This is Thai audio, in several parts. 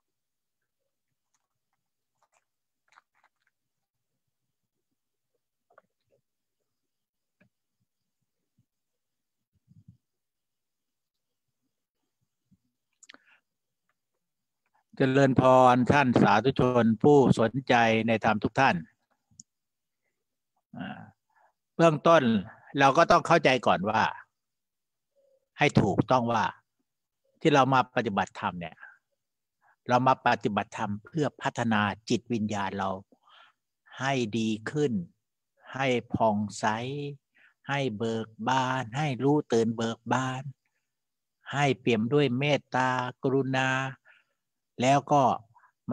จเจริญพรท่านสาธุชนผู้สนใจในธรรมทุกท่านเบื้องต้นเราก็ต้องเข้าใจก่อนว่า ให้ถูกต้องว่าที่เรามาปฏิบัติธรรมเนี่ยเรามาปฏิบัติธรรมเพื่อพัฒนาจิตวิญญาณเรา ให้ดีขึ้น ให้ผ่องใสให้เบิกบาน ให้รู้ตื่นเบิกบาน ให้เปี่ยมด้วยเมตตากรุณา แล้วก็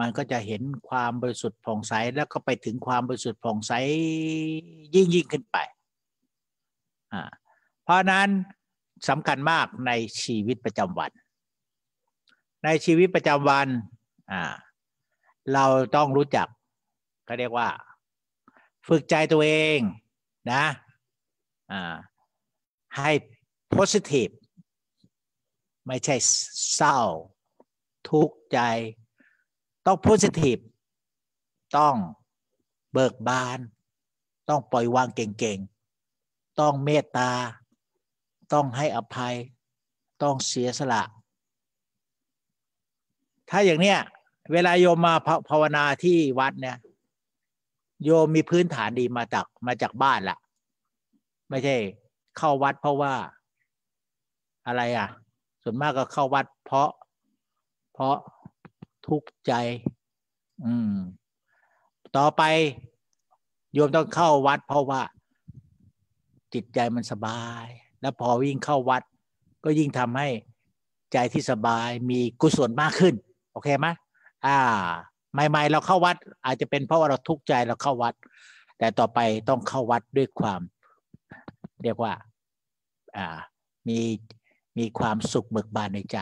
มันก็จะเห็นความบริสุทธิ์ผ่องใสแล้วก็ไปถึงความบริสุทธิ์ผ่องใสยิ่งยิ่งขึ้นไปเพราะนั้นสำคัญมากในชีวิตประจำวัน ในชีวิตประจำวันอ่าเราต้องรู้จักเขาเรียกว่า ฝึกใจตัวเองนะอ่าให้ positive ไม่ใช่เศร้า ทุกข์ใจ ต้อง positive ต้องเบิกบาน ต้องปล่อยวางเก่งๆต้องเมตตา ต้องให้อภัย ต้องเสียสละ ถ้าอย่างเนี้ยเวลาโยมมาภาวนาที่วัด เนี่ย โยมมีพื้นฐานดีมาจากมาจากบ้านละไม่ใช่ เข้าวัด เพราะว่า อะไรอ่ะ ส่วนมากก็เข้าวัดเพราะ เพราะทุกข์ใจ อืม ต่อไป โยมต้องเข้าวัดเพราะว่าจิตใจมันสบาย แล้วพอวิ่งเข้าวัด ก็ยิ่งทำให้ใจที่สบายมีกุศลมากขึ้น โอเคไหม่าใหม่ ๆเราเข้าวัดอาจจะเป็นเพราะว่า เราทุกข์ใจเราเข้าวัด แต่ต่อไปต้องเข้าวัดด้วยความเรียกว่าอ่ามีมีความสุขเบิกบานในใจ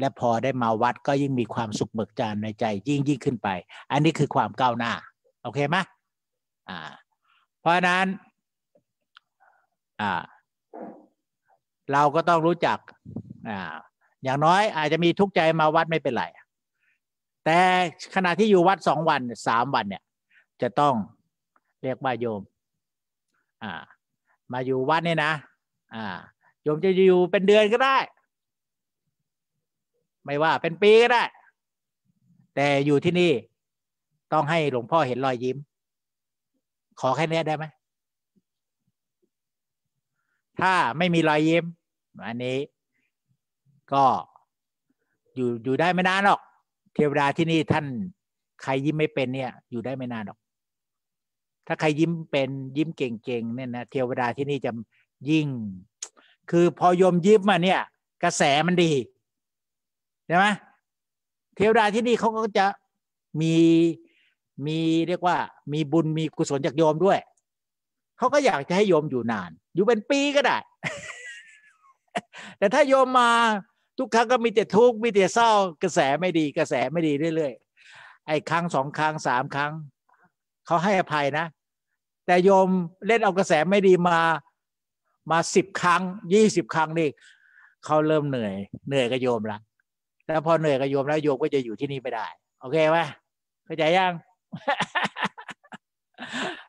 และพอได้มาวัดก็ยิ่งมีความสุขเบิกบานในใจ ยิ่งยิ่งขึ้นไป อันนี้คือความก้าวหน้าโอเคไหมอ่าเพราะนั้นอ่าเราก็ต้องรู้จักอ่าอย่างน้อยอาจจะมีทุกข์ใจมาวัดไม่เป็นไรแต่ขณะ ที่อยู่วัดสองวันสามวันเนี่ย จะต้องเรียกว่าโยมอ่ามาอยู่วัดเนี่ยนะอ่าโยมจะอยู่เป็นเดือนก็ได้ ไม่ว่าเป็นปี ก็ ได้ แต่อยู่ที่นี่ต้องให้หลวงพ่อเห็นรอยยิ้ม ขอแค่นี้ ได้ไหมถ้าไม่มีรอยยิ้มอัน นี้ ก็อยู่อยู่ได้ไม่นานหรอกเทวดาที่นี่ท่านใครยิ้มไม่เป็นเนี่ย อยู่ได้ไม่นานหรอก ถ้าใครยิ้มเป็นยิ้มเก่งๆเนี่ยนะเทวดาที่นี่จะยิ่ง คือพอยมยิ้มมาเนี่ยกระแสมันดีใช่ไหมเทวดาที่นี่เขาก็จะมีมีเรียกว่ามีบุญมีกุศลจากโยมด้วยเขาก็อยากจะให้โยมอยู่นาน อยู่เป็นปีก็ได้ แต่ถ้าโยมมาทุกครั้งก็มีแต่ทุกข์มีแต่เศร้ากระแสไม่ดี กระแสไม่ดีเรื่อยๆไอ้ครั้งสองครั้งสามครั้งเขาให้อภัยนะ แต่โยมเล่นเอากระแสไม่ดีมามาสิบครั้งยี่สิบครั้งนี่เขาเริ่มเหนื่อย เหนื่อยกับโยมละแล้วพอเหนื่อยกับโยมแล้วโยมก็จะอยู่ที่นี่ไม่ได้โอเคไหมเข้าใจยัง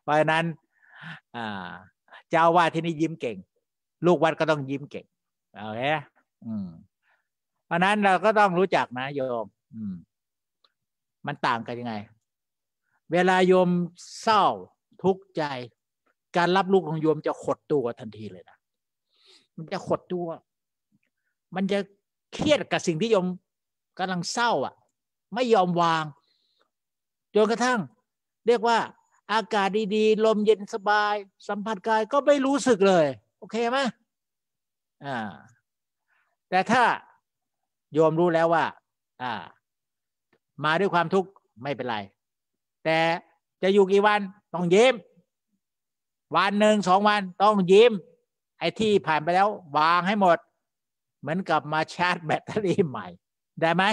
เพราะนั้นเจ้าว่าที่นี่ยิ้มเก่ง ลูกวัดก็ต้องยิ้มเก่งโอเคอืมเพราะนั้นเราก็ต้องรู้จักนะโยม มันต่างกันยังไง เวลาโยมเศร้าทุกข์ใจ การรับลูกของโยมจะขดตัวทันทีเลยนะ มันจะขดตัว มันจะเครียดกับสิ่งที่โยมกำลังเศร้า อ่ะ ไม่ยอมวางจนกระทั่ง เรียกว่า อากาศดีๆ ลมเย็นสบายสัมผัสกายก็ไม่รู้สึกเลย โอเคไหมอ่าแต่ถ้าโยมรู้แล้ว ว่า อ่า มาด้วยความทุกข์ไม่เป็น ไร แต่จะอยู่กี่วันต้องยิ้ม วันหนึ่งสองวันต้องยิ้ม ไอ้ที่ผ่านไปแล้ว วางให้หมด เหมือนกับมาชาร์จแบตเตอรี่ใหม่ ได้ไหม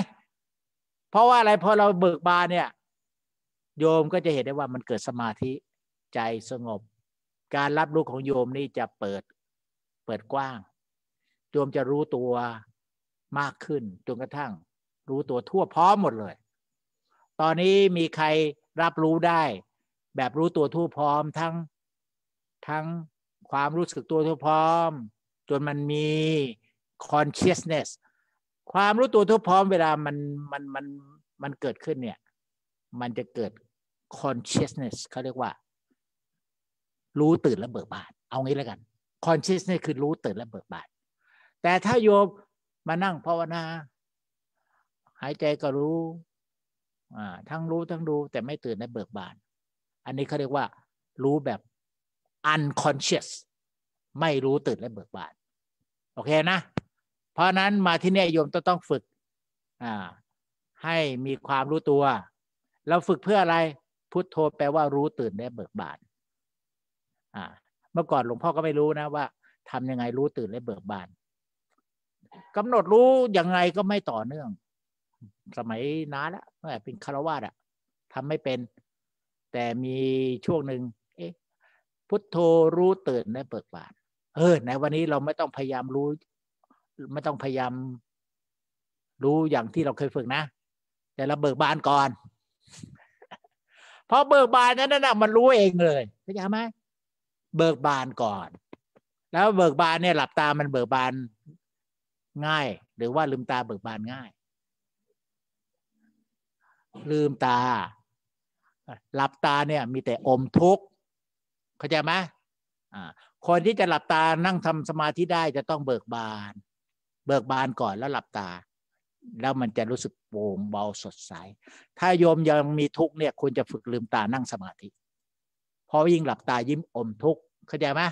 เพราะว่าอะไรพอเราเบิกบานเนี่ยโยมก็จะเห็นได้ว่ามันเกิดสมาธิใจสงบการรับรู้ของโยมนี่จะเปิดเปิดกว้าง โยมจะรู้ตัวมากขึ้นจนกระทั่งรู้ตัวทั่วพร้อมหมดเลย ตอนนี้มีใครรับรู้ได้แบบรู้ตัว ทั่ว พร้อม ทั้งทั้งความรู้สึกตัวทั่วพร้อมจนมันมี consciousness ความรู้ตัว ทั่ว พร้อมเวลา มันมันมันมันเกิดขึ้นเนี่ยมันจะเกิด consciousness เขาเรียกว่ารู้ตื่นและเบิกบานเอางี้แล้วกัน consciousness คือรู้ตื่นและเบิกบานแต่ถ้าโยมมานั่งภาวนาหายใจก็รู้ ทั้งรู้ทั้งดูแต่ไม่ตื่นในเบิกบาน อันนี้เขาเรียกว่า รู้แบบ unconscious ไม่รู้ตื่นและเบิกบานโอเคนะเพราะนั้นมาที่นี่โยมต้องฝึกให้มีความรู้ตัว เราฝึกเพื่ออะไรพุทโธแปลว่ารู้ตื่นและเบิกบานเมื่อก่อนหลวงพ่อก็ไม่รู้นะว่าทำยังไงรู้ตื่นและเบิกบานกำหนดรู้ยังไงก็ไม่ต่อเนื่อง สมัยน้าละ้วแต่เป็นคารวาสอะทำไม่เป็น แต่มีช่วงหนึ่งเอ๊ะ พุทโธรู้ตื่นได้เปิดบาน เออ ในวันนี้เราไม่ต้องพยายามรู้ ไม่ต้องพยายาม รู้อย่างที่เราเคยฝึกนะ แต่เราเบิกบานก่อนพอเบิกบานนั้นน่ะมันรู้เองเลยเข้าใจไหมเบิกบานก่อน แล้วเบิกบานเนี่ย หลับตามันเบิกบานง่ายหรือว่าลืมตาเบิกบานง่าย ลืมตา หลับตาเนี่ยมีแต่อมทุกข์เข้าใจไหมคนที่จะหลับตานั่งทำสมาธิได้จะต้องเบิกบาน เบิกบานก่อนแล้วหลับตา แล้วมันจะรู้สึกโปร่งเบาสดใส ถ้าโยมยังมีทุกข์เนี่ยควรจะฝึกลืมตานั่งสมาธิพอยิ่งหลับตายิ้มอมทุกข์เข้าใจไหม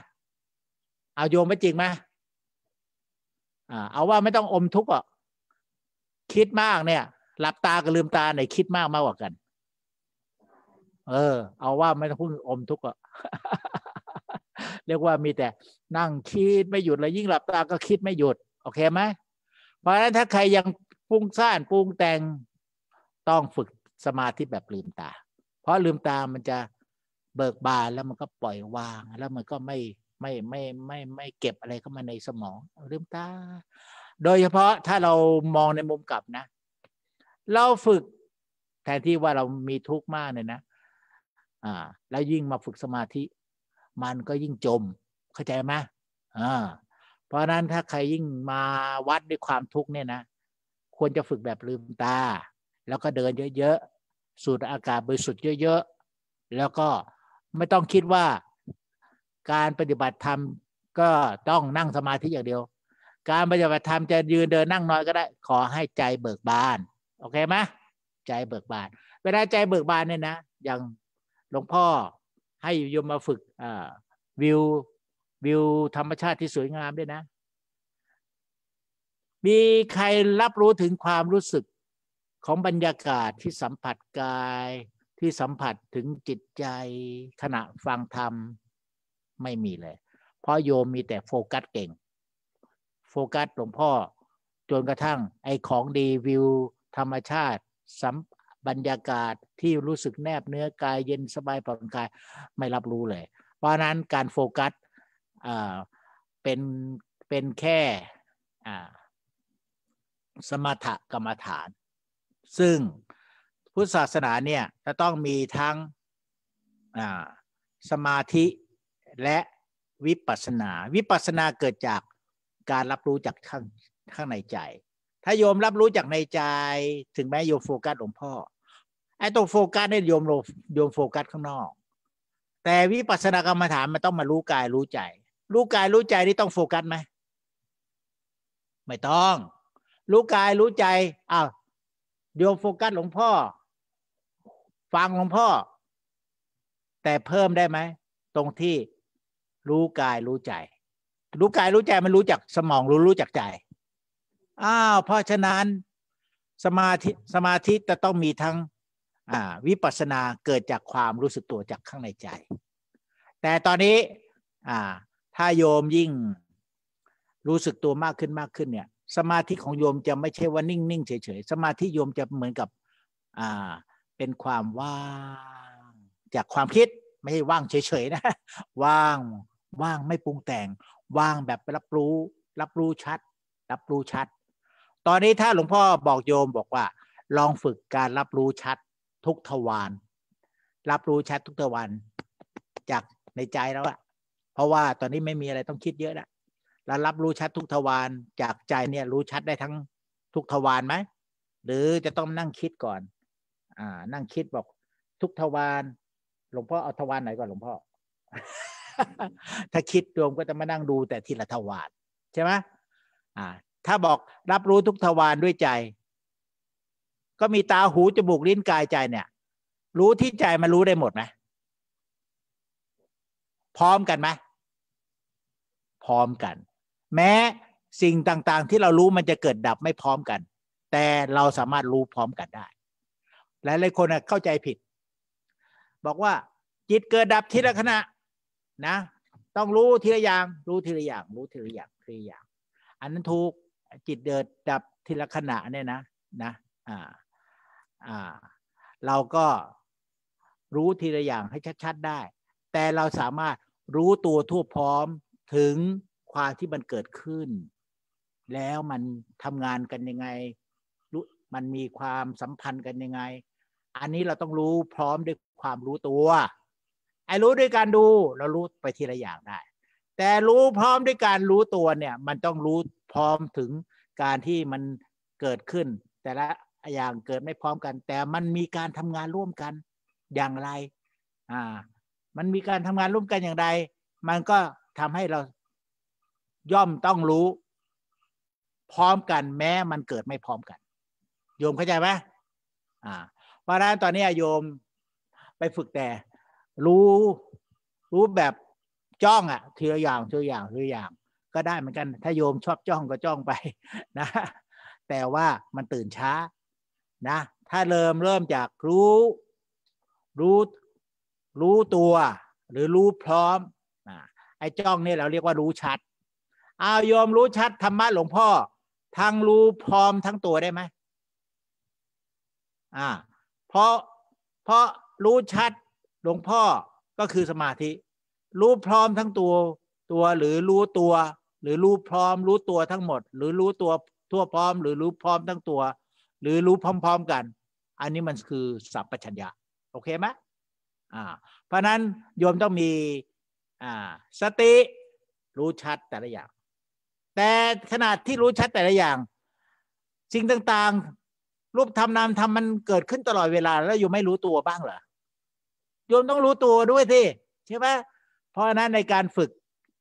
เอาโยมไปจริงไหมเอาว่าไม่ต้องอมทุกข์อ่ะคิดมากเนี่ยหลับตากับลืมตาไหนคิดมากมากกว่ากัน เออ เอาว่าไม่ต้องพู่งอมทุกข์อ่ะเรียกว่ามีแต่ นั่งคิดไม่หยุดเลย ยิ่งหลับตาก็คิดไม่หยุดโอเคไหมเพราะฉะนั้นถ้าใครยังปรุงสร้างปรุงแต่ง ต้องฝึกสมาธิแบบลืมตา เพราะลืมตามันจะเบิกบานแล้วมันก็ปล่อยวางแล้วมันก็ไม่ไม่ไม่ไม่ไม่เก็บอะไรเข้ามาในสมองลืมตาโดยเฉพาะถ้าเรามองในมุมกลับนะ เราฝึกแทนที่ว่าเรามีทุกข์มากเลยนะอ่าแล้วยิ่งมาฝึกสมาธิ มันก็ยิ่งจมเข้าใจไหมอ่าเพราะนั้นถ้าใครยิ่งมาวัดด้วยความทุกข์เนี่ยนะควรจะฝึกแบบลืมตา แล้วก็เดินเยอะๆสูดอากาศบริสุทธิ์เยอะๆแล้วก็ไม่ต้องคิดว่าการปฏิบัติธรรมก็ต้องนั่งสมาธิอย่างเดียว การปฏิบัติธรรมจะยืนเดินนั่งนอนก็ได้ ขอให้ใจเบิกบานโอเคไหมใจเบิกบานเวลาใจเบิกบานเนี่ยนะอย่างหลวงพ่อให้โยมมาฝึกวิววิว ธรรมชาติที่สวยงามด้วยนะ มีใครรับรู้ถึงความรู้สึกของบรรยากาศที่สัมผัสกายที่สัมผัสถึงจิตใจขณะฟังธรรมไม่มีเลย เพราะโยมมีแต่โฟกัสเก่ง โฟกัสหลวงพ่อ จนกระทั่งไอ้ของดีวิวธรรมชาติสัมบรรยากาศที่รู้สึกแนบเนื้อกายเย็นสบายผ่อนคลายไม่รับรู้เลย เพราะนั้นการโฟกัสเป็นเป็นแค่สมถกรรมฐาน ซึ่งพุทธศาสนาเนี่ย จะต้องมีทั้งสมาธิและวิปัสนาวิปัสนาเกิดจากการรับรู้จากข้างข้างในใจ ถ้าโยมรับรู้จากในใจถึงแม้โยมโฟกัสหลวงพ่อไอ้ตรงโฟกัสเนี่ยโยมโยมโฟกัสข้างนอก แต่วิปัสสนากรรมฐานมันต้องมารู้กายรู้ใจ รู้กายรู้ใจนี่ต้องโฟกัสไหม ไม่ต้อง รู้กายรู้ใจอ้าวโยมโฟกัสหลวงพ่อ ฟังหลวงพ่อ แต่เพิ่มได้ไหม ตรงที่รู้กายรู้ใจ รู้กายรู้ใจมันรู้จักสมองรู้รู้จักใจ อ้าวเพราะฉะนั้นสมาธิสมาธิจะต้องมีทั้งวิปัสสนาเกิดจากความรู้สึกตัวจากข้างในใจ แต่ตอนนี้ถ้าโยมยิ่งรู้สึกตัวมากขึ้นมากขึ้นเนี่ย สมาธิของโยมจะไม่ใช่ว่านิ่งนิ่งเฉยเสมาธิโยมจะเหมือนกับเป็นความว่าง จากความคิดไม่ใช่ว่างเฉยๆนะ ว่างว่างไม่ปรุงแต่งว่างแบบรับรู้ รับรู้ชัด รับรู้ชัด ตอนนี้ถ้าหลวงพ่อบอกโยมบอกว่าลองฝึกการรับรู้ชัดทุกทวารรับรู้ชัดทุกทวารจากในใจแล้วอะเพราะว่าตอนนี้ไม่มีอะไรต้องคิดเยอะแล้วรับรู้ชัดทุกทวารจากใจเนี่ยรู้ชัดได้ทั้งทุกทวารไหมหรือจะต้องนั่งคิดก่อนอ่านั่งคิดบอกทุกทวารหลวงพ่อเอาทวารไหนก่อนหลวงพ่อถ้าคิดโยมก็จะมานั่งดูแต่ทีละทวารใช่ไหม ถ้าบอกรับรู้ทุกทวารด้วยใจ ก็มีตาหูจมูกลิ้นกายใจเนี่ย รู้ที่ใจมารู้ได้หมดไหมพร้อมกันไหมพร้อมกัน แม้สิ่งต่างๆที่เรารู้มันจะเกิดดับไม่พร้อมกัน แต่เราสามารถรู้พร้อมกันได้หลายหลายคนเข้าใจผิดบอกว่าจิตเกิดดับทีละขณะนะต้องรู้ทีละอย่าง รู้ทีละอย่างรู้ทีละอย่างทีละอย่าง อันนั้นถูกจิตเดิดดับทีละขณะเนี่ยนะนะอ่าอ่าเราก็รู้ทีละอย่างให้ชัดๆได้ แต่เราสามารถรู้ตัวทั่วพร้อมถึงความที่มันเกิดขึ้น แล้วมันทำงานกันยังไงรู้มันมีความสัมพันธ์กันยังไงอันนี้เราต้องรู้พร้อมด้วยความรู้ตัวไอ้รู้ด้วยการดูเรารู้ไปทีละอย่างได้ แต่รู้พร้อมด้วยการรู้ตัวเนี่ย มันต้องรู้พร้อมถึงการที่มันเกิดขึ้น แต่ละอย่างเกิดไม่พร้อมกัน แต่มันมีการทำงานร่วมกันอย่างไร อ่า มันมีการทำงานร่วมกันอย่างไร มันก็ทำให้เราย่อมต้องรู้ พร้อมกันแม้มันเกิดไม่พร้อมกัน โยมเข้าใจไหมอ่าเพราะฉะนั้นตอนนี้โยมไปฝึกแต่รู้ รู้แบบจ้องอะทีละอย่างทีละอย่างทีละอย่าง ก็ได้เหมือนกันถ้าโยมชอบจ้องก็จ้องไปนะแต่ว่ามันตื่นช้านะถ้าเริ่มเริ่มจากรู้ รู้ รู้ตัว หรือรู้พร้อมอไอ้จ้องนี่เราเรียกว่ารู้ชัดเอาโยมรู้ชัด ธรรมะหลวงพ่อ ทั้งรู้พร้อมทั้งตัวได้ไหมอ่าเพราะเพราะรู้ชัดหลวงพ่อก็คือสมาธิรู้พร้อมทั้งตัวตัวหรือรู้ตัว หรือรู้พร้อม รู้ตัวทั้งหมด หรือรู้ตัวทั่วพร้อม หรือรู้พร้อมทั้งตัว หรือรู้พร้อมๆกัน อันนี้มันคือสัพพัญญะโอเคไหมอ่าเพราะนั้นโยมต้องมีอ่าสติรู้ชัดแต่ละอย่าง แต่ขนาดที่รู้ชัดแต่ละอย่าง สิ่งต่างๆ รูปธรรมนามธรรมมันเกิดขึ้นตลอดเวลาแล้วอยู่ไม่รู้ตัวบ้างเหรอโยมต้องรู้ตัวด้วยสิใช่ไหมเพราะนั้นในการฝึก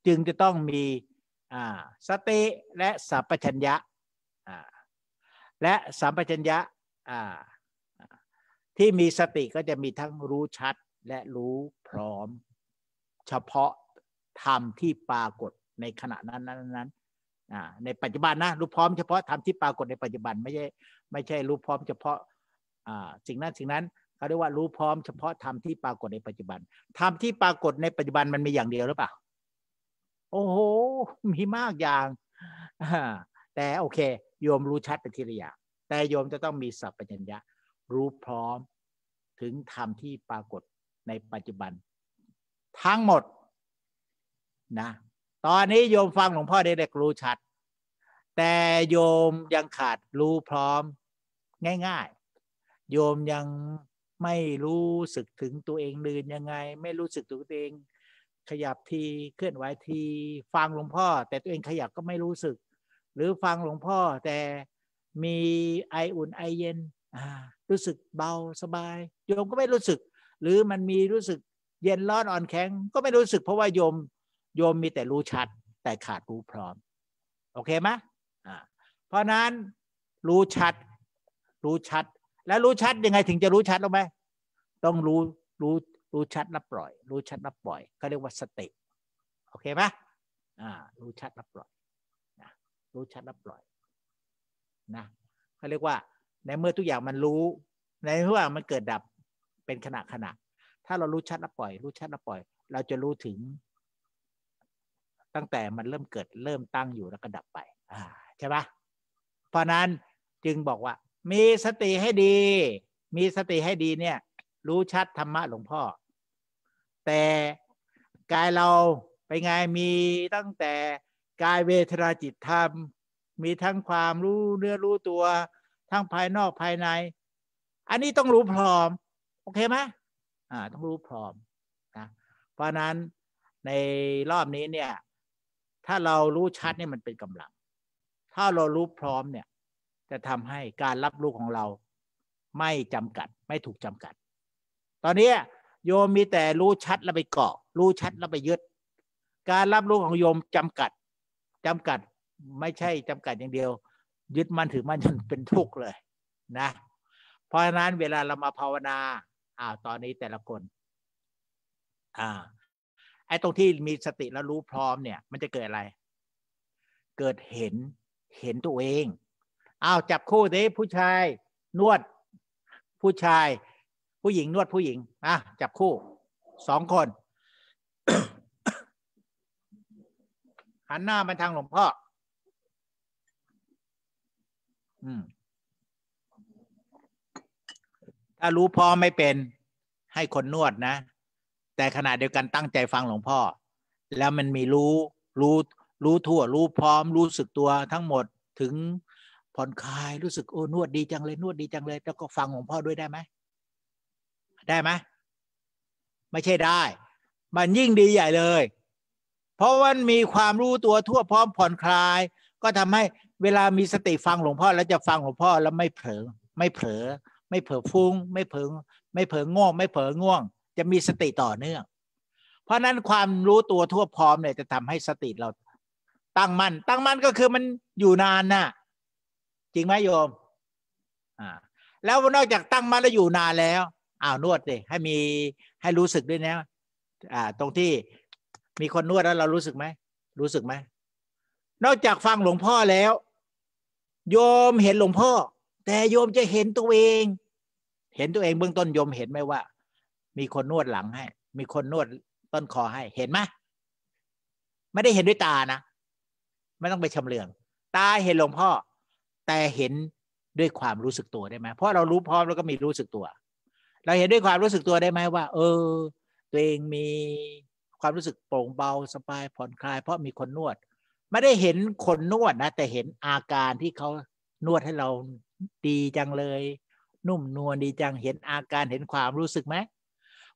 จึงจะต้องมีสติและสัมปชัญญะและสัมปชัญญะที่มีสติก็จะมีทั้งรู้ชัดและรู้พร้อม เฉพาะธรรมที่ปรากฏในขณะนั้นนั้นในปัจจุบันนะรู้พร้อมเฉพาะธรรมที่ปรากฏในปัจจุบันไม่ใช่ไม่ใช่รู้พร้อมเฉพาะสิ่งนั้นสิ่งนั้นเขาเรียกว่ารู้พร้อมเฉพาะธรรมที่ปรากฏในปัจจุบันธรรมที่ปรากฏในปัจจุบันมันมีอย่างเดียวหรือเปล่าโอ้โห มีมากอย่าง แต่โอเคโยมรู้ชัดเป็นทีละอย่างแต่โยมจะต้องมีสัพพัญญะ รู้พร้อมถึงธรรมที่ปรากฏในปัจจุบัน ทั้งหมดนะ ตอนนี้โยมฟังหลวงพ่อได้เด็กรู้ชัด แต่โยมยังขาดรู้พร้อม ง่าย ๆ โยมยังไม่รู้สึกถึงตัวเองเดินยังไง ไม่รู้สึกตัวเองขยับทีเคลื่อนไหวทีฟังหลวงพ่อแต่ตัวเองขยับก็ไม่รู้สึก หรือฟังหลวงพ่อแต่มีไออุ่นไอเย็นรู้สึกเบาสบายโยมก็ไม่รู้สึก หรือมันมีรู้สึกเย็นร้อนอ่อนแข็ง ก็ไม่รู้สึกเพราะว่าโยมโยมมีแต่รู้ชัดแต่ขาดรู้พร้อมโอเคไหมเพราะนั้นรู้ชัดรู้ชัดแล้วรู้ชัดยังไงถึงจะรู้ชัดรู้ไหมต้องรู้รู้รู้ชัดรับปล่อย รู้ชัดรับปล่อยเขาเรียกว่าสติโอเคไหมอ่ารู้ชัดรับปล่อยนะรู้ชัดรับปล่อยนะเขาเรียกว่าในเมื่อทุกอย่างมันรู้ในเมื่อว่ามันเกิดดับเป็นขณะขณะถ้าเรารู้ชัดรับปล่อย รู้ชัดรับปล่อย เราจะรู้ถึง ตั้งแต่มันเริ่มเกิด เริ่มตั้งอยู่แล้วก็ดับไปอ่าใช่ปะเพราะนั้นจึงบอกว่ามีสติให้ดี มีสติให้ดีเนี่ย รู้ชัดธรรมะหลวงพ่อ แต่ กายเราไปไงมีตั้งแต่กายเวทนาจิตธรรม มีทั้งความรู้เนื้อรู้ตัวทั้งภายนอกภายใน อันนี้ต้องรู้พร้อมโอเคไหมอ่าต้องรู้พร้อมนะเพราะนั้นในรอบนี้เนี่ยถ้าเรารู้ชัดเนี่ยมันเป็นกำลัง ถ้าเรารู้พร้อมเนี่ยจะทำให้การรับรู้ของเราไม่จำกัด ไม่ถูกจำกัด ตอนนี้โยมมีแต่รู้ชัดแล้วไปเกาะ รู้ชัดแล้วไปยึด การรับรู้ของโยมจำกัดจำกัด ไม่ใช่จำกัดอย่างเดียว ยึดมันถือมันจนเป็นทุกข์เลย นะเพราะฉะนั้นเวลาเรามาภาวนาอ้าวตอนนี้แต่ละคนอ่าไอ้ตรงที่มีสติแล้วรู้พร้อมเนี่ย มันจะเกิดอะไร เกิดเห็นเห็นตัวเองอาจับ คู่ดิผู้ชายนวด ผู้ชาย ผู้หญิงนวดผู้หญิงอ่ะจับคู่ สองคนหันหน้ามาทางหลวงพ่ออถ้ารู้พ่อไม่เป็นให้คนนวดนะแต่ขณะเดียวกันตั้งใจฟังหลวงพ่อ แล้วมันมีรู้รู้รู้ทั่ว รู้ พร้อม รู้สึกตัวทั้งหมดถึงผ่อนคลายรู้สึกโอ้นวดดีจังเลย นวดดีจังเลย แล้วก็ฟังของพ่อด้วยได้ไหมได้ไหมไม่ใช่ได้ มันยิ่งดีใหญ่เลย เพราะว่ามีความรู้ตัวทั่วพร้อมผ่อนคลาย ก็ทำให้เวลามีสติฟังหลวงพ่อแล้วจะฟังหลวงพ่อแล้วไม่เผลอไม่เผลอไม่เผลอฟุ้ง ไม่เผลอไม่เผลอง่วงไม่เผลอง่วง จะมีสติต่อเนื่อง เพราะนั้นความรู้ตัวทั่วพร้อมเนี่ยจะทำให้สติเราตั้งมั่นตั้งมั่นก็คือมันอยู่นานนะ่ะจริงไหมโยมอ่าแล้วนอกจากตั้งมาแล้วอยู่นานแล้วอ้าวนวดดิให้มีให้รู้สึกด้วยนะอ่าตรงที่มีคนนวดแล้วเรารู้สึกไหมรู้สึกไหมนอกจากฟังหลวงพ่อแล้ว โยมเห็นหลวงพ่อ แต่โยมจะเห็นตัวเอง เห็นตัวเองเบื้องต้นโยมเห็นไหมว่า มีคนนวดหลังให้มีคนนวดต้นคอให้เห็นไหมไม่ได้เห็นด้วยตานะไม่ต้องไปชำเลืองตาเห็นหลวงพ่อแต่เห็นด้วยความรู้สึกตัวได้ไหม เพราะเรารู้พร้อมแล้วก็มีรู้สึกตัว เราเห็นด้วยความรู้สึกตัวได้ไหมว่า เออ ตัวเองมีความรู้สึกโปร่งเบาสบายผ่อนคลาย เพราะมีคนนวดไม่ได้เห็นคนนวดนะแต่เห็นอาการที่เขานวดให้เราดีจังเลย นุ่มนวลดีจังเห็นอาการเห็นความรู้สึกไหม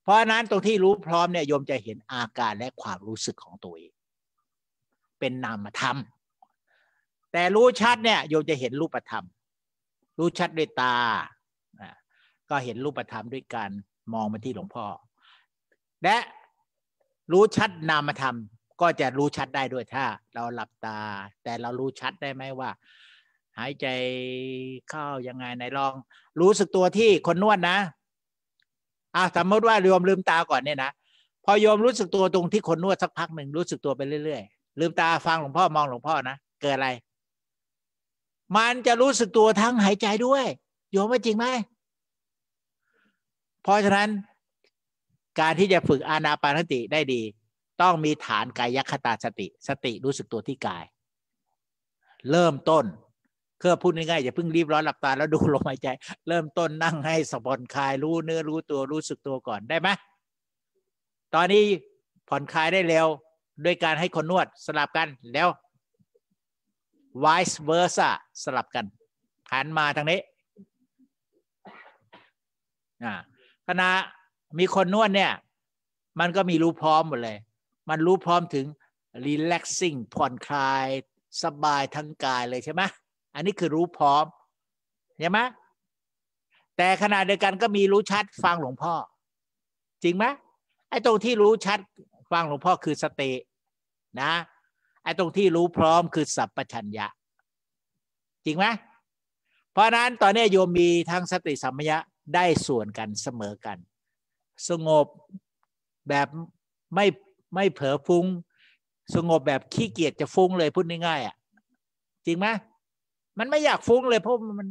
เพราะนั้นตรงที่รู้พร้อมเนี่ยโยมจะเห็นอาการและความรู้สึกของตัวเองเป็นนามธรรมาแต่รู้ชัดเนี่ยโยมจะเห็นรูปธรรม รู้ชัดด้วยตา ก็เห็นรูปธรรมด้วยการมองมาที่หลวงพ่อ และรู้ชัดนามธรรมก็จะรู้ชัดได้ด้วยถ้าเราหลับตาแต่เรารู้ชัดได้ไหมว่า หายใจเข้ายังไงไหนลอง รู้สึกตัวที่คนนวดนะอ่ะสมมติว่าโยมลืมตาก่อนเนี่ยนะพอโยมรู้สึกตัวตรงที่คนนวดสักพักหนึ่งรู้สึกตัวไปเรื่อย ๆ ลืมตาฟังหลวงพ่อมองหลวงพ่อนะเกิดอะไรมันจะรู้สึกตัวทั้งหายใจด้วยโยมว่าจริงไหมเพราะฉะนั้น การที่จะฝึกอานาปานสติได้ดี ต้องมีฐานกายคตาสติสติรู้สึกตัวที่กาย เริ่มต้นเพื่อพูดง่ายๆอย่าเพิ่งรีบร้อนหลับตาแล้วดูลมหายใจ เริ่มต้นนั่งให้สบอนคลาย รู้เนื้อรู้ตัวรู้สึกตัวก่อนได้ไหมตอนนี้ผ่อนคลายได้เร็วด้วยการให้คนนวดสลับกันแล้ว vice versa สลับกันหันมาทางนี้ขณะมีคนนวดเนี่ย มันก็มีรู้พร้อมหมดเลย มันรู้พร้อมถึง relaxing ผ่อนคลาย สบายทั้งกายเลยใช่ไหมอันนี้คือรู้พร้อม ใช่ไหมแต่ขณะเดียวกันก็มีรู้ชัดฟังหลวงพ่อ จริงไหมไอ้ตรงที่รู้ชัดฟังหลวงพ่อคือสตินะไอ้ตรงที่รู้พร้อมคือสัพพัญญะ จริงไหมเพราะนั้นตอนนี้โยมมีทั้งสติสัมปยะได้ส่วนกันเสมอกัน สงบแบบไม่ไม่เผลอฟุ้ง สงบแบบขี้เกียจจะฟุ้ง เลยพูดง่ายๆอ่ะจริงไหมมันไม่อยากฟุ้งเลยเพราะมัน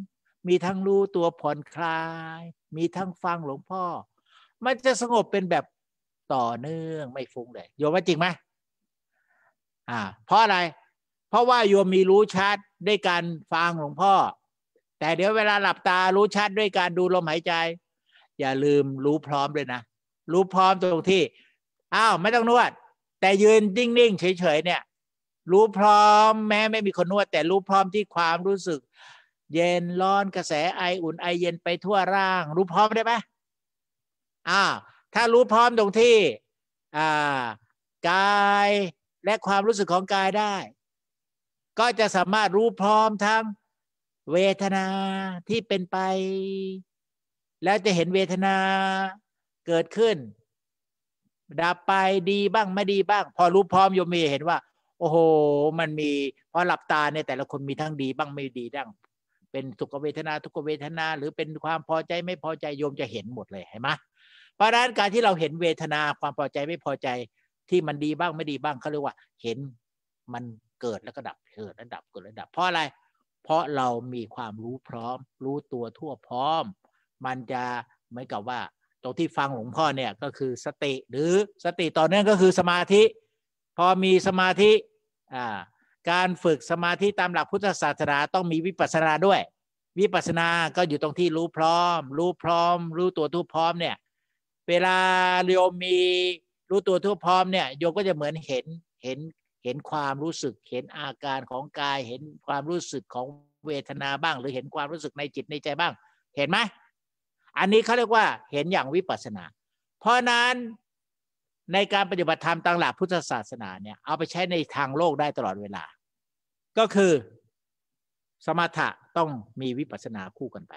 มีทั้งรู้ตัวผ่อนคลาย มีทั้งฟังหลวงพ่อมันจะสงบเป็นแบบต่อเนื่องไม่ฟุ้งเลยโยมว่าจริงไหมอ่า เพราะ อะไร เพราะว่าโยมมีรู้ชัดด้วยการฟังหลวงพ่อ แต่เดี๋ยวเวลาหลับตารู้ชัดด้วยการดูลมหายใจ อย่าลืมรู้พร้อมเลยนะรู้พร้อมตรงที่อ้าวไม่ต้องนวด แต่ยืนนิ่งๆเฉยๆเนี่ยรู้พร้อมแม้ไม่มีคนนวดแต่รู้พร้อมที่ความรู้สึก เย็นร้อนกระแสไออุ่นไอเย็นไปทั่วร่าง รู้พร้อมได้ไหมอ้าวถ้ารู้พร้อมตรงที่อ่ากายและความรู้สึกของกายได้ ก็จะสามารถรู้พร้อมทั้งเวทนาที่เป็นไป แล้วจะเห็นเวทนาเกิดขึ้นดับไปดีบ้างไม่ดีบ้าง พอรู้พร้อมโยมีเห็นว่า โอ้โหมันมีพอหลับตาเนี่ยแต่ละคนมีทั้งดีบ้างไม่ดีด้งเป็นสุขเวทนาทุกเวทนาหรือเป็นความพอใจไม่พอใจโยมจะเห็นหมดเลยเห็นไหมเพราะนั้นการที่เราเห็นเวทนาความพอใจไม่พอใจที่มันดีบ้างไม่ดีบ้างเขาเรียกว่า เห็นมันเกิดแล้วก็ดับเกิดแล้วดับเกิดแล้วดับ เพราะอะไรเพราะเรามีความรู้พร้อม รู้ตัวทั่วพร้อม มันจะเหมือนกับว่า ตรงที่ฟังหลวงพ่อเนี่ยก็คือสติหรือสติต่อเนื่องก็คือสมาธิพอมีสมาธิอ่าการฝึกสมาธิตามหลักพุทธศาสนาต้องมีวิปัสสนาด้วย วิปัสสนาก็อยู่ตรงที่รู้พร้อมรู้พร้อมรู้ตัวทุกพร้อมเนี่ยเวลาโยมมีรู้ตัวทั่วพร้อมเนี่ยโยมก็จะเหมือนเห็นเห็นเห็นความรู้สึก เห็นอาการของกาย เห็นความรู้สึกของเวทนาบ้าง หรือเห็นความรู้สึกในจิตในใจบ้างเห็นไหมอันนี้เขาเรียกว่าเห็นอย่างวิปัสสนา เพราะนั้นในการปฏิบัติธรรมตางหลักพุทธศาสนาเนี่ยเอาไปใช้ในทางโลกได้ตลอดเวลา ก็คือสมถะต้องมีวิปัสสนาคู่กันไป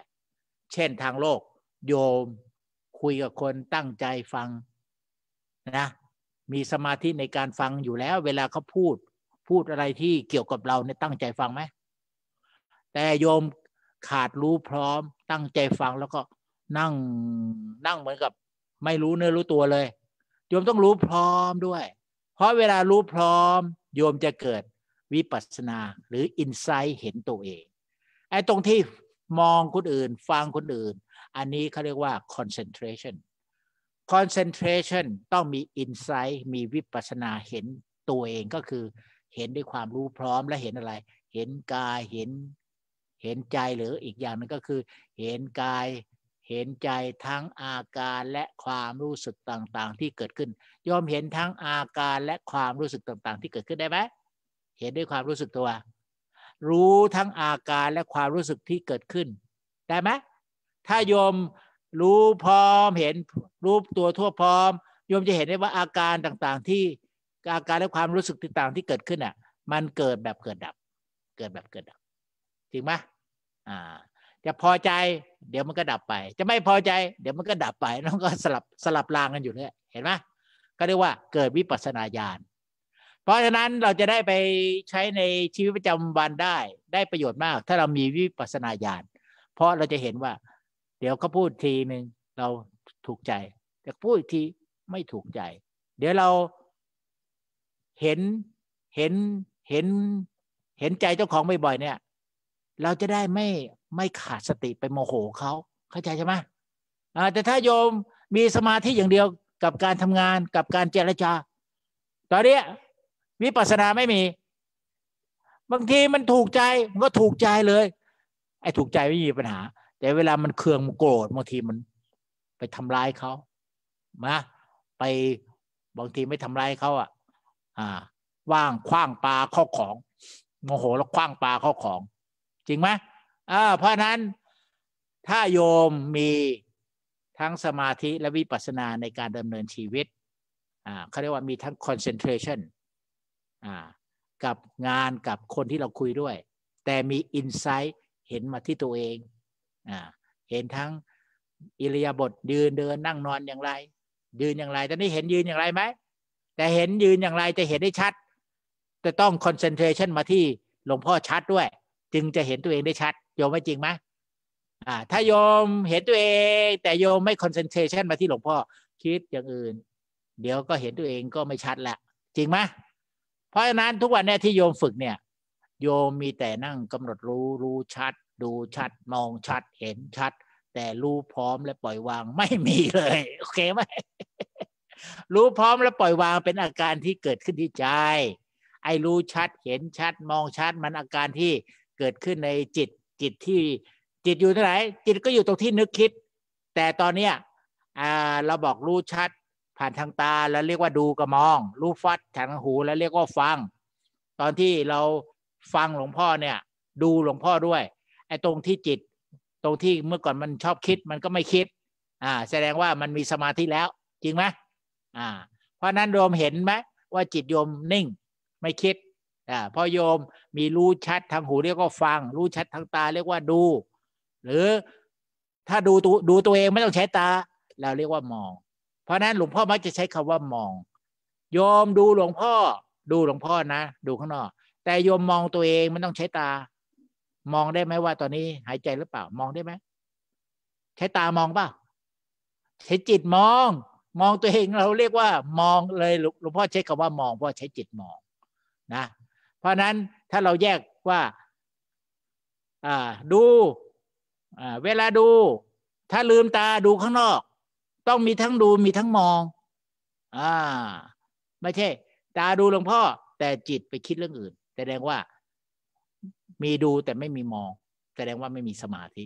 เช่นทางโลก โยม คุยกับคนตั้งใจฟังนะมีสมาธิในการฟังอยู่แล้ว เวลาเขาพูดพูดอะไรที่เกี่ยวกับเราเนี่ยตั้งใจฟังไหมแต่โยมขาดรู้พร้อม ตั้งใจฟังแล้วก็นั่งนั่งเหมือนกับไม่รู้เนื้อรู้ตัวเลยโยมต้องรู้พร้อมด้วย เพราะเวลารู้พร้อม โยมจะเกิดวิปัสสนาหรืออินไซต์เห็นตัวเองไอ้ตรงที่มองคนอื่นฟังคนอื่น อันนี้เขาเรียกว่าคอนเซนเทรชั o concentration ต้องมี insight มีวิปัสสนาเห็นตัวเองก็คือเห็นด้วยความรู้พร้อมและเห็นอะไร เห็นกายเห็นเห็นใจหรืออีกอย่างนึงก็คือ เห็นกาย เห็นใจทั้งอาการและความรู้สึกต่างๆที่เกิดขึ้น ยอมเห็นทั้งอาการและความรู้สึกต่างๆ ที่เกิดขึ้นได้ไหมเห็นด้วยความรู้สึกตัว รู้ทั้งอาการและความรู้สึกที่เกิดขึ้นได้ไหมถ้ายมรู้พร้อมเห็นรูปตัวทั่วพร้อมโยมจะเห็นได้ว่าอาการต่างๆ ที่อาการและความรู้สึกต่างๆที่เกิดขึ้นอ่ะมันเกิดแบบเกิดดับเกิดแบบเกิดดับจริงไหมอ่าจะพอใจเดี๋ยวมันก็ดับไป จะไม่พอใจ เดี๋ยวมันก็ดับไปแล้วก็สลับสลับรางกันอยู่เนี่ยเห็นไหมก็เรียกว่าเกิดวิปัสสนาญาณเพราะฉะนั้นเราจะได้ไปใช้ในชีวิตประจำวันได้ได้ประโยชน์มาก ถ้าเรามีวิปัสสนาญาณเพราะเราจะเห็นว่าเดี๋ยวเขาพูดทีหนึ่งเราถูกใจแต่พูดอีกทีไม่ถูกใจ เดี๋ยวเราเห็นเห็นเห็นเห็นใจเจ้าของบ่อยๆเนี่ยเราจะได้ไม่ไม่ขาดสติไปโมโหเขาเข้าใจใช่ไหมแต่ถ้าโยมมีสมาธิอย่างเดียวกับการทำงานกับการเจรจาตอนนี้วิปัสสนาไม่มี บางทีมันถูกใจมันก็ถูกใจเลยไอ้ถูกใจไม่มีปัญหาแต่เวลามันเคืองมันโกรธบางทีมันไปทำร้ายเขามาไปบางทีไม่ทำร้ายเขาอ่ะอ่าว่างคว้างปลาข้อของโมโหแล้วคว้างปลาข้อของ จริงไหมอ่าเพราะนั้นถ้าโยมมีทั้งสมาธิและวิปัสสนาในการดำเนินชีวิตอ่าเขาเรียกว่ามีทั้งคอนเซนเทรชันอ่ากับงานกับคนที่เราคุยด้วย แต่มีอินไซต์เห็นมาที่ตัวเองเห็นทั้งอิริยาบถยืนเดินนั่งนอนอย่างไรยืนอย่างไรตอนนี้เห็นยืนอย่างไรไหมแต่เห็นยืนอย่างไรจะเห็นได้ชัดจะต้องคอนเซนเทรชันมาที่หลวงพ่อชัดด้วย จึงจะเห็นตัวเองได้ชัดโยมไม่จริงไหมอ่าถ้าโยมเห็นตัวเอง แต่โยมไม่คอนเซนเทรชันมาที่หลวงพ่อคิดอย่างอื่น เดี๋ยวก็เห็นตัวเองก็ไม่ชัดละจริงไหมเพราะฉะนั้นทุกวันเนี่ยที่โยมฝึกเนี่ยโยมมีแต่นั่งกำหนดรู้รู้ชัดดูชัดมองชัดเห็นชัด แต่รู้พร้อมและปล่อยวาง ไม่มีเลย โอเคไหมรู้พร้อมและปล่อยวางเป็นอาการที่เกิดขึ้นที่ใจ ไอ้รู้ชัดเห็นชัดมองชัดมันอาการที่เกิดขึ้นในจิตจิตที่จิตอยู่ที่ไหน จิตก็อยู่ตรงที่นึกคิด แต่ตอนเนี้ยเราบอกรู้ชัด ผ่านทางตา แล้วเรียกว่าดูกระมอง รู้ฟัดทางหู แล้วเรียกว่าฟัง ตอนที่เราฟังหลวงพ่อเนี่ย ดูหลวงพ่อด้วยไอ้ ตรงที่จิตตรงที่เมื่อก่อนมันชอบคิดมันก็ไม่คิด อ่าแสดงว่ามันมีสมาธิแล้ว จริงไหมอ่าเพราะนั้นโยมเห็นไหมว่าจิตโยมนิ่งไม่คิดอ่าพอโยมมีรู้ชัดทางหูเรียกว่าฟัง รู้ชัดทางตาเรียกว่าดู หรือถ้าดูตัวดูตัวเองไม่ต้องใช้ตาเราเรียกว่ามอง เพราะนั้นหลวงพ่อมักจะใช้คำว่ามอง โยมดูหลวงพ่อ ดูหลวงพ่อนะ ดูข้างนอกแต่โยมมองตัวเองมันต้องใช้ตามองได้ไหมว่าตอนนี้หายใจหรือเปล่ามองได้ไหมใช้ตามองป่ะใช้จิตมอง มองตัวเองเราเรียกว่ามองเลยหลวงพ่อใช้คำว่ามองเพราะใช้จิตมอง นะเพราะนั้นถ้าเราแยกว่าดูเวลาดู ถ้าลืมตาดูข้างนอก ต้องมีทั้งดูมีทั้งมอง อ่า ไม่ใช่ตาดูหลวงพ่อแต่จิตไปคิดเรื่องอื่นแสดงว่ามีดูแต่ไม่มีมองแสดงว่าไม่มีสมาธิ